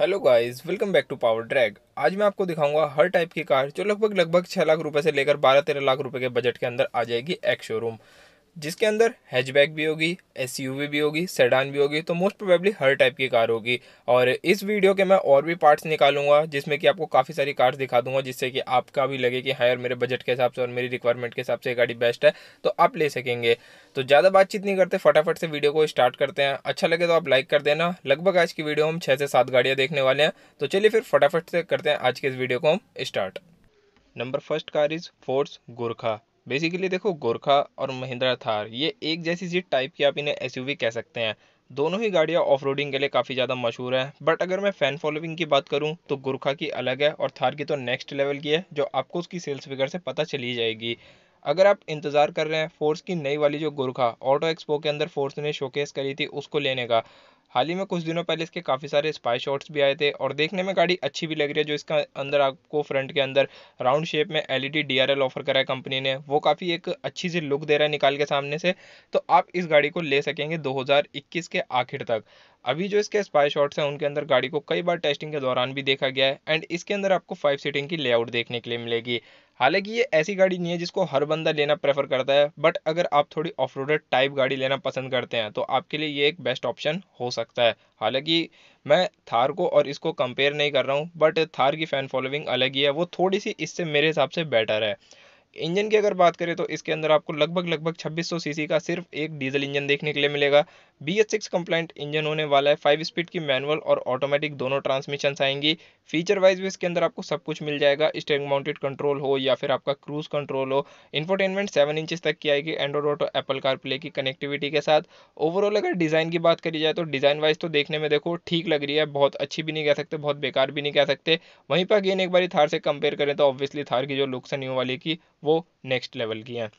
Hello guys welcome back to power drag आज मैं आपको दिखाऊंगा हर टाइप की कार जो लगभग लगभग छः लाख रुपए से लेकर बारह तेरह लाख रुपए के बजट के अंदर आ जाएगी एक शोरूम जिसके अंदर हैचबैक भी होगी एस भी होगी सेडान भी होगी तो मोस्ट प्रोबेबली हर टाइप की कार होगी और इस वीडियो के मैं और भी पार्ट्स निकालूंगा जिसमें कि आपको काफ़ी सारी कार्स दिखा दूंगा जिससे कि आपका भी लगे कि हाँ यार मेरे बजट के हिसाब से और मेरी रिक्वायरमेंट के हिसाब से गाड़ी बेस्ट है तो आप ले सकेंगे तो ज़्यादा बातचीत नहीं करते फटाफट से वीडियो को स्टार्ट करते हैं अच्छा लगे तो आप लाइक कर देना लगभग आज की वीडियो हम छः से सात गाड़ियाँ देखने वाले हैं तो चलिए फिर फटाफट से करते हैं आज के इस वीडियो को हम start number first car is Force Gorkha basically देखो गोरखा और महिंद्रा थार ये एक जैसी सीट टाइप की आप इन्हें एस कह सकते हैं दोनों ही गाड़ियाँ ऑफ के लिए काफ़ी ज़्यादा मशहूर हैं बट अगर मैं फ़ैन फॉलोइंग की बात करूँ तो गुरखा की अलग है और थार की तो नेक्स्ट लेवल की है जो आपको उसकी सेल्स फिगर से पता चली जाएगी अगर आप इंतज़ार कर रहे हैं फोर्स की नई वाली जो गुरखा ऑटो एक्सपो के अंदर फोर्स ने शोकेस करी थी उसको लेने का हाल ही में कुछ दिनों पहले इसके काफ़ी सारे स्पाई शॉट्स भी आए थे और देखने में गाड़ी अच्छी भी लग रही है जो इसका अंदर आपको फ्रंट के अंदर राउंड शेप में एलईडी डीआरएल ऑफर करा है कंपनी ने वो काफ़ी एक अच्छी सी लुक दे रहा है निकाल के सामने से तो आप इस गाड़ी को ले सकेंगे दो के आखिर तक अभी जो इसके स्पाई शॉट्स हैं उनके अंदर गाड़ी को कई बार टेस्टिंग के दौरान भी देखा गया है एंड इसके अंदर आपको फाइव सीटिंग की लेआउट देखने के लिए मिलेगी हालांकि ये ऐसी गाड़ी नहीं है जिसको हर बंदा लेना प्रेफर करता है बट अगर आप थोड़ी ऑफ रोडेड टाइप गाड़ी लेना पसंद करते हैं तो आपके लिए ये एक बेस्ट ऑप्शन हो सकता है हालांकि मैं थार को और इसको कंपेयर नहीं कर रहा हूँ बट थार की फ़ैन फॉलोइंग अलग ही है वो थोड़ी सी इससे मेरे हिसाब से बेटर है इंजन की अगर बात करें तो इसके अंदर आपको लगभग लगभग 2600 सीसी का सिर्फ एक डीजल इंजन देखने के लिए मिलेगा B S six compliant engine होने वाला है फाइव स्पीड की मैनुअल और ऑटोमेटिक दोनों ट्रांसमिशन आएंगी फीचर वाइज भी इसके अंदर आपको सब कुछ मिल जाएगा स्टेरिंग माउंटेड कंट्रोल हो या फिर आपका क्रूज कंट्रोल हो इन्फोटेनमेंट सेवन इंचज तक की आएगी एंड्रॉड ऑटो एप्पल प्ले की कनेक्टिविटी के साथ ओवरऑल अगर डिज़ाइन की बात करी जाए तो डिज़ाइन वाइज तो देखने में देखो ठीक लग रही है बहुत अच्छी भी नहीं कह सकते बहुत बेकार भी नहीं कह सकते वहीं पर अगेन एक बार थार से कंपेयर करें तो ऑब्वियसली थार की जो लुक्स है न्यू वाली की वो नेक्स्ट लेवल की हैं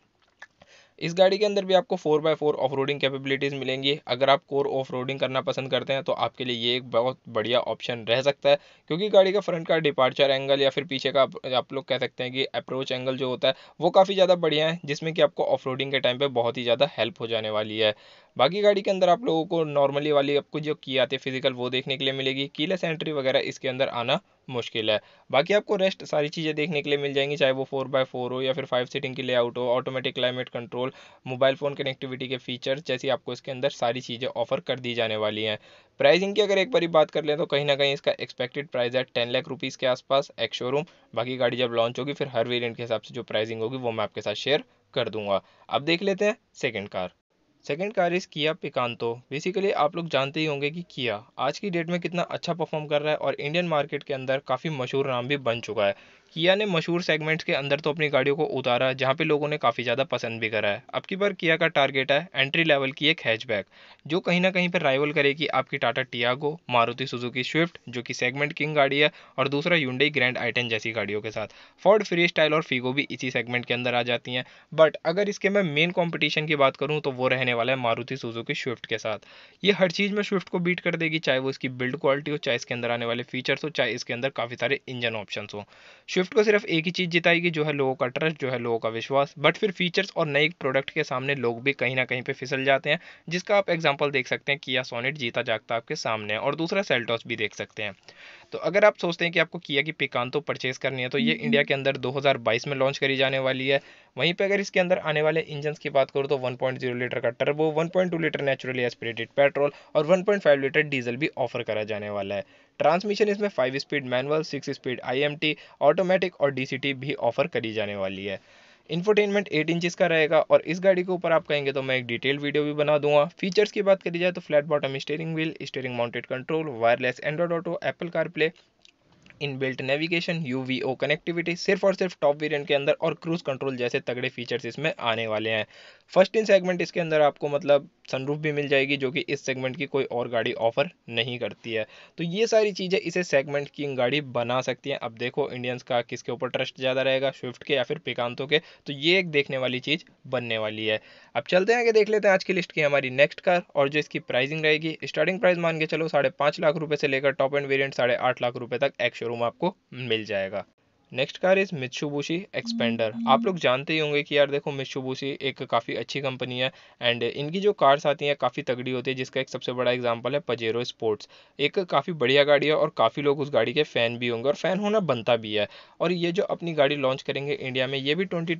इस गाड़ी के अंदर भी आपको four by four off roading capabilities मिलेंगी अगर आप कोर ऑफ रोडिंग करना पसंद करते हैं तो आपके लिए ये एक बहुत बढ़िया ऑप्शन रह सकता है क्योंकि गाड़ी का फ्रंट का डिपार्चर एंगल या फिर पीछे का आप लोग कह सकते हैं कि अप्रोच एंगल जो होता है वो काफ़ी ज़्यादा बढ़िया है जिसमें कि आपको ऑफ रोडिंग के टाइम पर बहुत ही ज़्यादा हेल्प हो जाने वाली है बाकी गाड़ी के अंदर आप लोगों को नॉर्मली वाली आपको जो की आती है फिजिकल वो देखने के लिए मिलेगी कीलेस एंट्री वगैरह इसके अंदर आना मुश्किल है बाकी आपको रेस्ट सारी चीज़ें देखने के लिए मिल जाएंगी चाहे वो फोर बाय फोर हो या फिर फाइव सीटिंग की लेआउट हो automatic climate control mobile phone connectivity के फीचर्स जैसी आपको इसके अंदर सारी चीज़ें ऑफर कर दी जाने वाली हैं प्राइसिंग की अगर एक बार बात कर लें तो कहीं ना कहीं इसका एक्सपेक्टेड प्राइस है टेन लाख रुपीज़ के आसपास एक शोरूम बाकी गाड़ी जब लॉन्च होगी फिर हर वेरियंट के हिसाब से जो प्राइसिंग होगी वो मैं आपके साथ शेयर कर दूंगा अब देख लेते हैं second car second car is Kia Picanto basically आप लोग जानते ही होंगे कि किया आज की डेट में कितना अच्छा परफॉर्म कर रहा है और इंडियन मार्केट के अंदर काफ़ी मशहूर नाम भी बन चुका है किया ने मशहूर सेगमेंट्स के अंदर तो अपनी गाड़ियों को उतारा जहाँ पे लोगों ने काफ़ी ज़्यादा पसंद भी करा है अब की बार किया का टारगेट है एंट्री लेवल की एक हैचबैक जो कहीं ना कहीं पर राइवल करेगी आपकी Tata Tiago Maruti Suzuki Swift जो कि सेगमेंट किंग गाड़ी है और दूसरा यूडई ग्रैंड आइटन जैसी गाड़ियों के साथ फॉर्ड फ्री स्टाइल और फीगो भी इसी सेगमेंट के अंदर आ जाती हैं बट अगर इसके मैं मेन कॉम्पिटिशन की बात करूँ तो वो रहने वाला है मारुति सुजुकी स्विफ्ट के साथ ये हर चीज़ में स्विफ्ट को बीट कर देगी चाहे वो इसकी बिल्ड क्वालिटी हो चाहे इसके अंदर आने वाले फीचर्स हो चाहे इसके अंदर काफ़ी सारे इंजन ऑप्शन हो स्विफ्ट को सिर्फ एक ही चीज़ जिताएगी जो है लोगों का ट्रस्ट जो है लोगों का विश्वास बट फिर फीचर्स और नए प्रोडक्ट के सामने लोग भी कहीं ना कहीं पे फिसल जाते हैं जिसका आप एग्जांपल देख सकते हैं किया सोनेट जीता जागता आपके सामने और दूसरा सेल्टॉस भी देख सकते हैं तो अगर आप सोचते हैं कि आपको किया की तो परचेज करनी है तो ये इंडिया हम्म। के अंदर 2022 में लॉन्च करी जाने वाली है वहीं पे अगर इसके अंदर आने वाले इंजन की बात करूँ तो 1.0 लीटर का turbo 1.2 litre naturally aspirated petrol और 1.5 लीटर डीजल भी ऑफर करा जाने वाला है ट्रांसमिशन इसमें five speed manual six speed I automatic और डीसीटी भी ऑफर करी जाने वाली है इन्फोटेनमेंट एट इंचज का रहेगा और इस गाड़ी के ऊपर आप कहेंगे तो मैं एक डिटेल वीडियो भी बना दूंगा फीचर्स की बात करी जाए तो flat bottom steering wheel steering mounted control wireless Android auto Apple CarPlay inbuilt navigation UVO connectivity सिर्फ और सिर्फ टॉप वेरिएंट के अंदर और क्रूज कंट्रोल जैसे तगड़े फीचर्स इसमें आने वाले हैं फर्स्ट इन सेगमेंट इसके अंदर आपको मतलब सनरूफ भी मिल जाएगी जो कि इस सेगमेंट की कोई और गाड़ी ऑफर नहीं करती है तो ये सारी चीज़ें इसे सेगमेंट की गाड़ी बना सकती हैं अब देखो इंडियंस का किसके ऊपर ट्रस्ट ज़्यादा रहेगा स्विफ्ट के या फिर पिकांतों के तो ये एक देखने वाली चीज़ बनने वाली है अब चलते हैं आगे देख लेते हैं आज की लिस्ट की हमारी नेक्स्ट कार और जो इसकी प्राइसिंग रहेगी स्टार्टिंग प्राइस मान के चलो साढ़े पाँच लाख रुपये से लेकर टॉप एंड वेरियंट साढ़े आठ लाख रुपये तक एक्शो रूम आपको मिल जाएगा next car is Mitsubishi Xpander आप लोग जानते ही होंगे कि यार देखो मित्सुबुशी एक काफ़ी अच्छी कंपनी है एंड इनकी जो कार्स आती हैं काफ़ी तगड़ी होती है जिसका एक सबसे बड़ा एग्जांपल है पजेरो स्पोर्ट्स एक काफ़ी बढ़िया गाड़ी है और काफ़ी लोग उस गाड़ी के फ़ैन भी होंगे और फ़ैन होना बनता भी है और ये जो अपनी गाड़ी लॉन्च करेंगे इंडिया में ये भी ट्वेंटी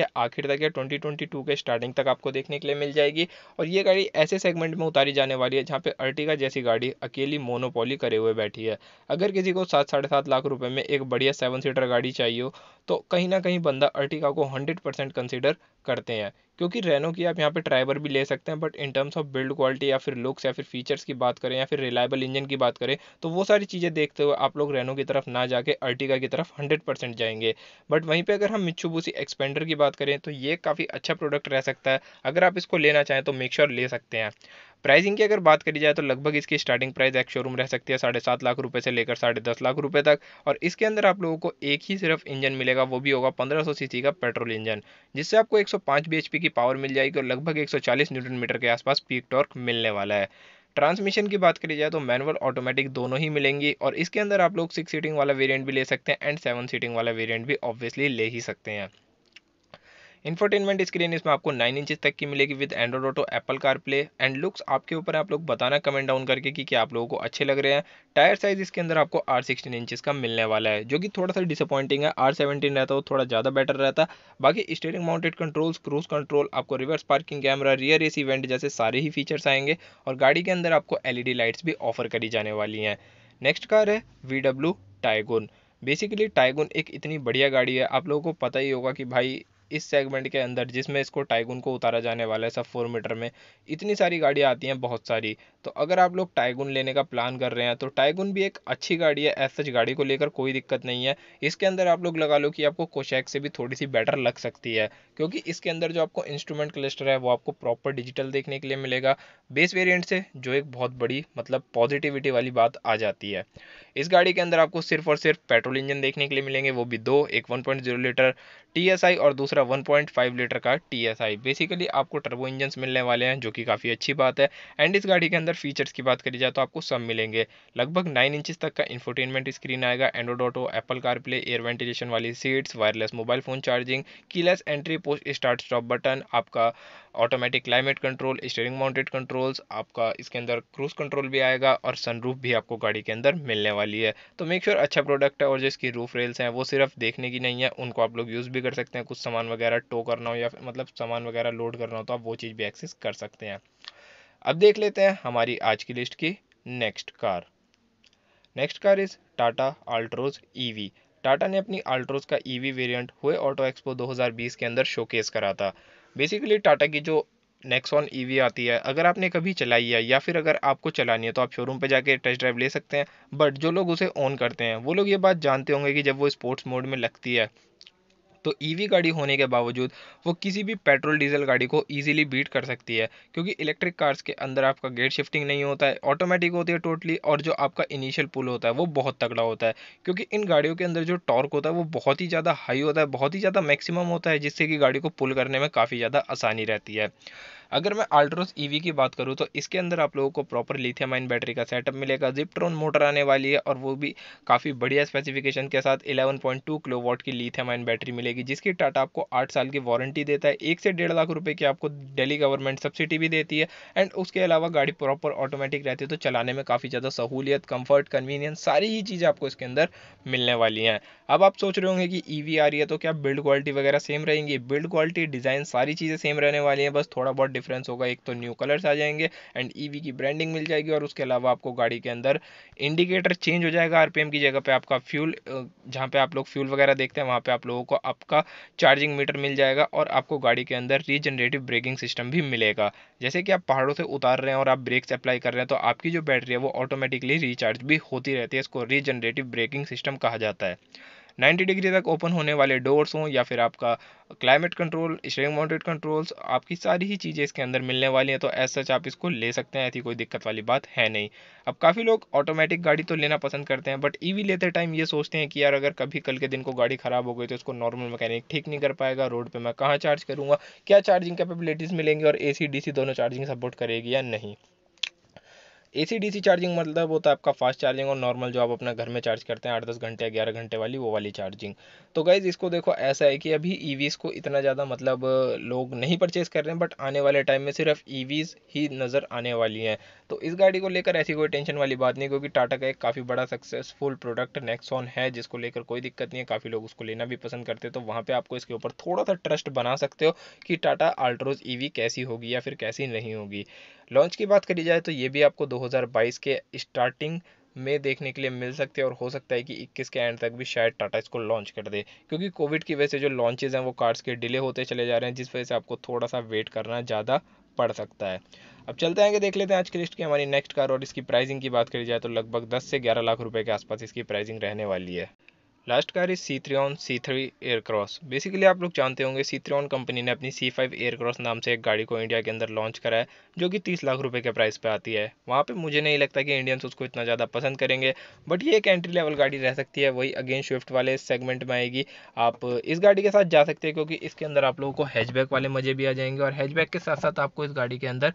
के आखिर तक या ट्वेंटी के स्टार्टिंग तक आपको देखने के लिए मिल जाएगी और ये गाड़ी ऐसे सेगमेंट में उतारी जाने वाली है जहाँ पर अर्टिगा जैसी गाड़ी अकेली मोनोपोली करे हुए बैठी है अगर किसी को सात साढ़े सात लाख रुपये में एक बढ़िया सेवन सीटर गाड़ी चाहिए हो तो कहीं ना कहीं बंदा अर्टिगा को हंड्रेड परसेंट कंसिडर करते हैं क्योंकि रेनो की आप यहाँ पे ड्राइवर भी ले सकते हैं but in terms of build quality या फिर लुक्स या फिर फीचर्स की बात करें या फिर रिलायबल इंजन की बात करें तो वो सारी चीज़ें देखते हुए आप लोग रेनो की तरफ ना जाके अर्टिगा की तरफ हंड्रेड परसेंट जाएंगे बट वहीं पर अगर हम मिच्छूबूसी एक्सपेंडर की बात करें तो ये काफ़ी अच्छा प्रोडक्ट रह सकता है अगर आप इसको लेना चाहें तो मेक श्योर ले सकते हैं प्राइसिंग की अगर बात करी जाए तो लगभग इसकी स्टार्टिंग प्राइस एक शोरूम रह सकती है साढ़े सात लाख रुपये से लेकर साढ़े दस लाख रुपये तक और इसके अंदर आप लोगों को एक ही सिर्फ इंजन मिलेगा वो भी होगा पंद्रह सीसी का पेट्रोल इंजन जिससे आपको एक सौ की पावर मिल जाएगी और लगभग एक न्यूटन मीटर के आसपास पीक टॉर्क मिलने वाला है ट्रांसमिशन की बात करी जाए तो मैनुअल ऑटोमेटिक दोनों ही मिलेंगी और इसके अंदर आप लोग सिक्स सीटिंग वाला वेरिएंट भी ले सकते हैं एंड सेवन सीटिंग वाला वेरिएंट भी ऑब्वियसली ले ही सकते हैं इन्फोटेनमेंट स्क्रीन इसमें आपको नाइन इंचज तक की मिलेगी with Android auto Apple CarPlay and looks आपके ऊपर आप लोग बताना कमेंट डाउन करके कि क्या आप लोगों को अच्छे लग रहे हैं टायर साइज इसके अंदर आपको आर सिक्सटीन इंचज का मिलने वाला है जो कि थोड़ा सा डिसअपॉइंटिंग है आर सेवेंटीन रहता वो थोड़ा ज़्यादा बेटर रहता बाकी steering mounted controls cruise control आपको reverse parking camera rear AC vent जैसे सारे ही फीचर्स आएंगे और गाड़ी के अंदर आपको एलईडी लाइट्स e भी ऑफर करी जाने वाली हैं नेक्स्ट कार है V W Taigun basically Taigun एक इतनी बढ़िया गाड़ी है आप लोगों को पता ही होगा कि भाई इस सेगमेंट के अंदर जिसमें इसको टाइगुन को उतारा जाने वाला है सब फोर मीटर में इतनी सारी गाड़ियाँ आती हैं बहुत सारी तो अगर आप लोग टाइगुन लेने का प्लान कर रहे हैं तो टाइगुन भी एक अच्छी गाड़ी है एस गाड़ी को लेकर कोई दिक्कत नहीं है इसके अंदर आप लोग लगा लो कि आपको कोशैक से भी थोड़ी सी बेटर लग सकती है क्योंकि इसके अंदर जो आपको इंस्ट्रूमेंट क्लस्टर है वो आपको प्रॉपर डिजिटल देखने के लिए मिलेगा बेस वेरियंट से जो एक बहुत बड़ी मतलब पॉजिटिविटी वाली बात आ जाती है इस गाड़ी के अंदर आपको सिर्फ और सिर्फ पेट्रोल इंजन देखने के लिए मिलेंगे वो भी दो एक 1.0 लीटर टी और दूसरा 1.5 लीटर का टी बेसिकली आपको टर्बो इंजन मिलने वाले हैं जो कि काफ़ी अच्छी बात है एंड इस गाड़ी के अंदर फीचर्स की बात करी जाए तो आपको सब मिलेंगे लगभग नाइन इंचज तक का इन्फोटेनमेंट स्क्रीन आएगा android auto Apple CarPlay air ventilation वाली seats wireless mobile phone charging keyless entry post start stop button आपका automatic climate control steering mounted controls आपका इसके अंदर क्रूज कंट्रोल भी आएगा और सनरूफ भी आपको गाड़ी के अंदर मिलने वाली है तो मेक श्योर sure अच्छा प्रोडक्ट है और जो इसकी रूफ रेल्स हैं वो सिर्फ देखने की नहीं है उनको आप लोग यूज़ भी कर सकते हैं कुछ सामान वगैरह टो करना हो या मतलब सामान वगैरह लोड करना हो तो आप वो चीज़ भी एक्सेस कर सकते हैं अब देख लेते हैं हमारी आज की लिस्ट की next car next car is Tata Altroz EV Tata ने अपनी आल्ट्रोज का ईवी वेरिएंट हुए ऑटो एक्सपो 2020 के अंदर शोकेस करा था बेसिकली टाटा की जो नेक्सॉन ईवी e आती है अगर आपने कभी चलाई है या फिर अगर आपको चलानी है तो आप शोरूम पर जाके टेस्ट ड्राइव ले सकते हैं बट जो लोग उसे ऑन करते हैं वो लोग ये बात जानते होंगे कि जब वो स्पोर्ट्स मोड में लगती है तो ईवी e गाड़ी होने के बावजूद वो किसी भी पेट्रोल डीजल गाड़ी को इजीली बीट कर सकती है क्योंकि इलेक्ट्रिक कार्स के अंदर आपका गेट शिफ्टिंग नहीं होता है ऑटोमेटिक होती है टोटली और जो आपका इनिशियल पुल होता है वो बहुत तगड़ा होता है क्योंकि इन गाड़ियों के अंदर जो टॉर्क होता है वो बहुत ही ज़्यादा हाई होता है बहुत ही ज़्यादा मैक्सिमम होता है जिससे कि गाड़ी को पुल करने में काफ़ी ज़्यादा आसानी रहती है अगर मैं आल्ट्रोस ईवी e की बात करूँ तो इसके अंदर आप लोगों को प्रॉपर लिथियम आइन बैटरी का सेटअप मिलेगा जिप्ट्रॉन मोटर आने वाली है और वो भी काफ़ी बढ़िया स्पेसिफिकेशन के साथ 11.2 वॉट की लिथियम आइन बैटरी मिलेगी जिसकी टाटा आपको आठ साल की वारंटी देता है एक से डेढ़ लाख रुपये की आपको डेली गवर्नमेंट सब्सिडी भी देती है एंड उसके अलावा गाड़ी प्रॉपर ऑटोमेटिक रहती है तो चलाने में काफ़ी ज़्यादा सहूलियत कम्फर्ट कन्वीनियंस सारी ही चीज़ें आपको इसके अंदर मिलने वाली हैं अब आप सोच रहे होंगे कि ईवी e आ रही है तो क्या बिल्ड क्वालिटी वगैरह सेम रहेंगी बिल्ड क्वालिटी डिज़ाइन सारी चीज़ें सेम रहने वाली हैं बस थोड़ा बहुत डिफरेंस होगा एक तो न्यू कलर्स आ जाएंगे एंड ईवी e की ब्रांडिंग मिल जाएगी और उसके अलावा आपको गाड़ी के अंदर इंडिकेटर चेंज हो जाएगा आरपीएम की जगह पे आपका फ्यूल जहाँ पे आप लोग फ्यूल वगैरह देखते हैं वहाँ पे आप लोगों को आपका चार्जिंग मीटर मिल जाएगा और आपको गाड़ी के अंदर रीजनरेटिव ब्रेकिंग सिस्टम भी मिलेगा जैसे कि आप पहाड़ों से उतार रहे हैं और आप ब्रेक्स अप्लाई कर रहे हैं तो आपकी जो बैटरी है वो ऑटोमेटिकली रिचार्ज भी होती रहती है इसको रीजनरेटिव ब्रेकिंग सिस्टम कहा जाता है 90 डिग्री तक ओपन होने वाले डोर्स हों या फिर आपका climate control steering mounted controls आपकी सारी ही चीज़ें इसके अंदर मिलने वाली हैं तो एज सच आप इसको ले सकते हैं ऐसी कोई दिक्कत वाली बात है नहीं अब काफ़ी लोग ऑटोमेटिक गाड़ी तो लेना पसंद करते हैं बट ईवी लेते टाइम ये सोचते हैं कि यार अगर कभी कल के दिन को गाड़ी ख़राब हो गई तो इसको नॉर्मल मैकेनिक ठीक नहीं कर पाएगा रोड पर मैं कहाँ चार्ज करूँगा क्या चार्जिंग कैपेबिलिटीज़ मिलेंगी और ए सी दोनों चार्जिंग सपोर्ट करेगी या नहीं ए सी डी सी चार्जिंग मतलब होता तो है आपका फास्ट चार्जिंग और नॉर्मल जो आप अपना घर में चार्ज करते हैं आठ दस घंटे या ग्यारह घंटे वाली वो वाली चार्जिंग तो गाइज़ इसको देखो ऐसा है कि अभी ई e वीज़ को इतना ज़्यादा मतलब लोग नहीं परचेज़ कर रहे हैं बट आने वाले टाइम में सिर्फ ई e वीज़ ही नज़र आने वाली हैं तो इस गाड़ी को लेकर ऐसी कोई टेंशन वाली बात नहीं क्योंकि टाटा का एक काफ़ी बड़ा सक्सेसफुल प्रोडक्ट नेक्सॉन है जिसको लेकर कोई दिक्कत नहीं है काफ़ी लोग उसको लेना भी पसंद करते हैं तो वहाँ पर आपको इसके ऊपर थोड़ा सा ट्रस्ट बना सकते हो कि टाटा आल्ट्रोज ई e कैसी होगी या फिर कैसी नहीं होगी लॉन्च की बात करी जाए तो ये भी आपको दो के स्टार्टिंग में देखने के लिए मिल सकते हैं और हो सकता है कि 21 के एंड तक भी शायद टाटा इसको लॉन्च कर दे क्योंकि कोविड की वजह से जो लॉन्चेज हैं वो कार्स के डिले होते चले जा रहे हैं जिस वजह से आपको थोड़ा सा वेट करना ज़्यादा पड़ सकता है अब चलते हैं कि देख लेते हैं आज की लिस्ट की हमारी नेक्स्ट कार और इसकी प्राइसिंग की बात करी जाए तो लगभग 10 से 11 लाख रुपए के आसपास इसकी प्राइसिंग रहने वाली है last car is C three on C three air cross basically आप लोग जानते होंगे सी थ्री ऑन कंपनी ने अपनी सी फाइव एयर क्रॉस नाम से एक गाड़ी को इंडिया के अंदर लॉन्च करा है जो कि तीस लाख रुपए के प्राइस पे आती है वहाँ पे मुझे नहीं लगता कि इंडियंस उसको इतना ज़्यादा पसंद करेंगे बट ये एक एंट्री लेवल गाड़ी रह सकती है वही अगेन स्विफ्ट वाले सेगमेंट में आएगी आप इस गाड़ी के साथ जा सकते हैं क्योंकि इसके अंदर आप लोगों को हैचबैक वाले मज़े भी आ जाएंगे और हैचबैक के साथ साथ आपको इस गाड़ी के अंदर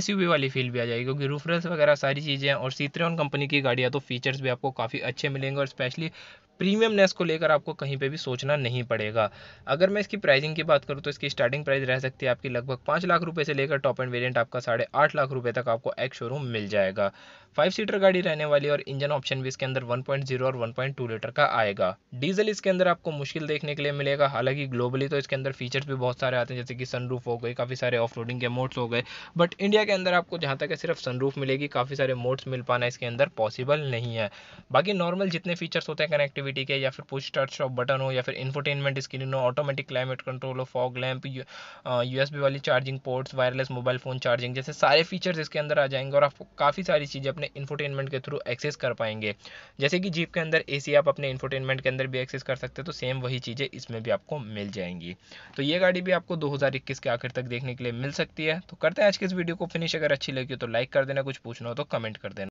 एस वाली फील भी आ जाएगी क्योंकि रूफरेंस वगैरह सारी चीज़ें और सी थ्री कंपनी की गाड़ियाँ तो फीचर्स भी आपको काफ़ी अच्छे मिलेंगे और स्पेशली प्रीमियमनेस को लेकर आपको कहीं पे भी सोचना नहीं पड़ेगा अगर मैं इसकी प्राइसिंग की बात करूँ तो इसकी स्टार्टिंग प्राइस रह सकती है आपकी लगभग पाँच लाख रुपये से लेकर टॉप एंड वेरियंट आपका साढ़े आठ लाख रुपये तक आपको एक शोरूम मिल जाएगा फाइव सीटर गाड़ी रहने वाली और इंजन ऑप्शन भी इसके अंदर वन और वन लीटर का आएगा डीजल इसके अंदर आपको मुश्किल देखने के लिए मिलेगा हालांकि ग्लोबली तो इसके अंदर फीचर्स भी बहुत सारे आते हैं जैसे कि सनरूफ हो गए काफ़ी सारे ऑफ के मोड्स हो गए बट इंडिया के अंदर आपको जहाँ तक है सिर्फ सनरूफ मिलेगी काफ़ी सारे मोड्स मिल पाना इसके अंदर पॉसिबल नहीं है बाकी नॉर्मल जितने फीचर्स होते हैं कनेक्टिविटी कनेक्टिविटी के या फिर पुश टच स्टॉप बटन हो या फिर इन्फोटेनमेंट स्क्रीन हो ऑटोमेटिक क्लाइमेट कंट्रोल हो फॉग लैम्प यूएसबी वाली charging ports wireless mobile phone charging जैसे सारे फीचर्स इसके अंदर आ जाएंगे और आप काफ़ी सारी चीज़ें अपने इन्फोटेनमेंट के थ्रू एक्सेस कर पाएंगे जैसे कि जीप के अंदर ए आप अपने इन्फोटेनमेंट के अंदर भी एक्सेस कर सकते हैं तो सेम वही चीज़ें इसमें भी आपको मिल जाएंगी तो ये गाड़ी भी आपको दो के आखिर तक देखने के लिए मिल सकती है तो करते हैं आज के इस वीडियो को फिनिश अगर अच्छी लगी हो तो लाइक कर देना कुछ पूछना हो तो कमेंट कर देना